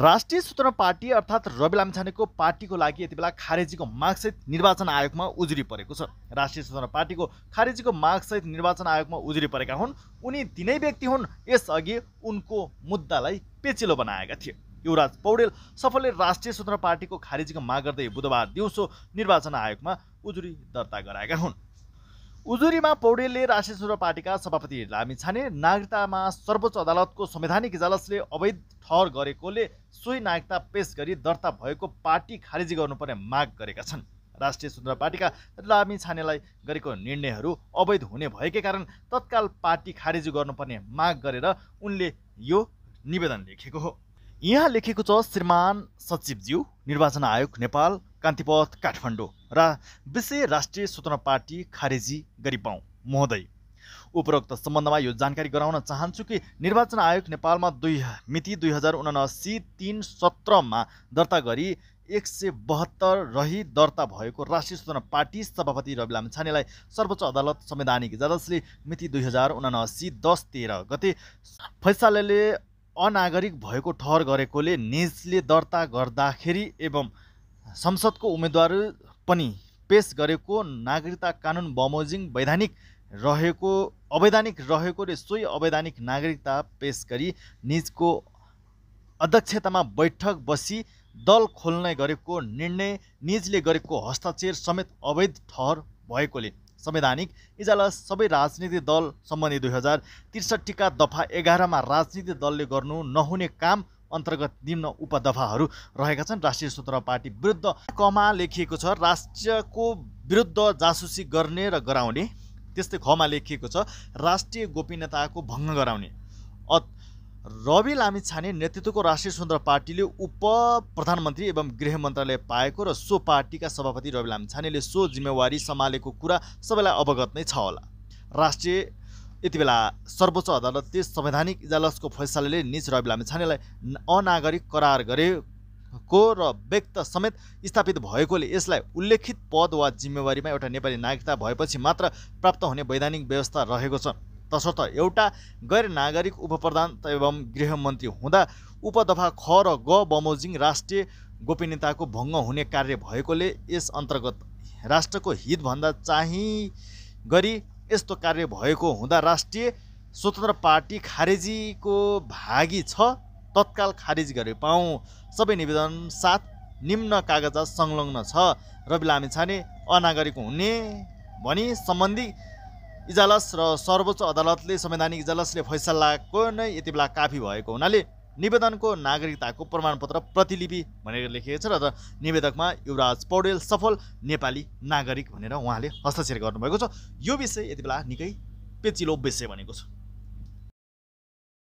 राष्ट्रिय स्वतन्त्र पार्टी अर्थात् रवि लामिछानेको पार्टीको लागि यति बेला खारेजीको मागसहित निर्वाचन आयोगमा उजुरी परेको छ राष्ट्रिय स्वतन्त्र पार्टीको खारेजीको मागसहित निर्वाचन आयोगमा उजुरी परेका हुन् उनी तिनै व्यक्ति हुन् यसअघि उनको मुद्दालाई पेचिलो बनाएका थिए युवराज पौडेल सफलले राष्ट्रिय स्वतन्त्र पार्टीको खारेजीको माग गर्दै बुधबार दिउँसो निर्वाचन आयोगमा उजुरी दर्ता गराएका हुन् उजुरीमा पौडेलले राष्ट्रिय स्वरूप पार्टीका सभापति लामी छाने नागरिकतामा सर्वोच्च अदालतको संवैधानिक इजालसले अवैध ठहर गरेकोले सोही नागरिकता पेस गरी दर्ता भएको पार्टी खारेजी गर्नुपर्ने माग गरेका छन् राष्ट्रिय स्वतन्त्र पार्टीका लामी छानेलाई गरेको निर्णयहरू अवैध हुने भएकै कारण तत्काल पार्टी खारेजी गर्नुपर्ने माग गरेर उनले यो निवेदन लेखेको हो यहाँ लेखेको छ श्रीमान सचिवज्यू निर्वाचन आयोग नेपाल कान्तिपथ काठमाडौँ र विषय राष्ट्रिय स्वतन्त्र पार्टी खारेजी गरिपाउँ महोदय उपरोक्त सम्बन्धमा यो जानकारी गराउन चाहन्छु कि निर्वाचन आयोग नेपालमा दुई मिति दुई हजार उनासी तिन सत्रमा दर्ता गरी एक सय बहत्तर रही दर्ता भएको राष्ट्रिय स्वतन्त्र पार्टी सभापति रवि लामिछानेलाई सर्वोच्च अदालत संवैधानिक इजाजतले मिति दुई हजार उनासी दस तेह्र गते फैसलाले अनागरिक भएको ठहर गरेकोले निजले दर्ता गर्दाखेरि एवं संसदको उम्मेदवार पनि पेस गरेको नागरिकता कानुन बमोजिङ वैधानिक रहेको अवैधानिक रहेको रहेकोले सोही अवैधानिक नागरिकता पेस गरी निजको अध्यक्षतामा बैठक बसी दल खोल्ने गरेको निर्णय निजले गरेको हस्ताक्षर समेत अवैध ठहर भएकोले संवैधानिक इजाला सबै राजनीति दल सम्बन्धी दुई हजार त्रिसठीका दफा एघारमा राजनीतिक दलले गर्नु नहुने काम अन्तर्गत निम्न उपदफाहरू रहेका छन् राष्ट्रिय स्वतन्त्र पार्टी विरुद्ध कमा लेखिएको छ राष्ट्रको विरुद्ध जासुसी गर्ने र गराउने त्यस्तै खमा लेखिएको छ राष्ट्रिय गोपनीयताको भङ्ग गराउने रवि लामिछाने नेतृत्वको राष्ट्रिय स्वतन्त्र पार्टीले उप प्रधानमन्त्री एवं गृह मन्त्रालय पाएको र सो पार्टीका सभापति रवि लामिछानेले सो जिम्मेवारी सम्हालेको कुरा सबैलाई अवगत नै छ होला राष्ट्रिय यति बेला सर्वोच्च अदालतले संवैधानिक इजालसको फैसलाले निज रवि लामिछानेलाई अनागरिक करार गरेको र व्यक्त समेत स्थापित भएकोले यसलाई उल्लेखित पद वा जिम्मेवारीमा एउटा नेपाली नागरिकता भएपछि मात्र प्राप्त हुने वैधानिक व्यवस्था रहेको छ तसर्थ एउटा गैर नागरिक उपप्रधान एवं गृहमन्त्री हुँदा उपदफा ख र ग बमोजिङ राष्ट्रिय गोपनीयताको भङ्ग हुने कार्य भएकोले यस अन्तर्गत राष्ट्रको हितभन्दा चाहिँ गरी यस्तो कार्य भएको हुँदा राष्ट्रिय स्वतन्त्र पार्टी खारेजीको भागी छ तत्काल खारेज गरे पाउँ सबै निवेदन साथ निम्न कागजात संलग्न छ रवि लामिछाने अनागरिक हुने भनी सम्बन्धी इजालस र सर्वोच्च अदालतले संवैधानिक इजलासले फैसलाको नै यति बेला काफी भएको हुनाले निवेदनको नागरिकताको प्रमाणपत्र प्रतिलिपि भनेर लेखिएको छ र निवेदकमा युवराज पौडेल सफल नेपाली नागरिक भनेर उहाँले हस्ताक्षर गर्नुभएको छ यो विषय यति बेला निकै पेचिलो विषय भनेको छ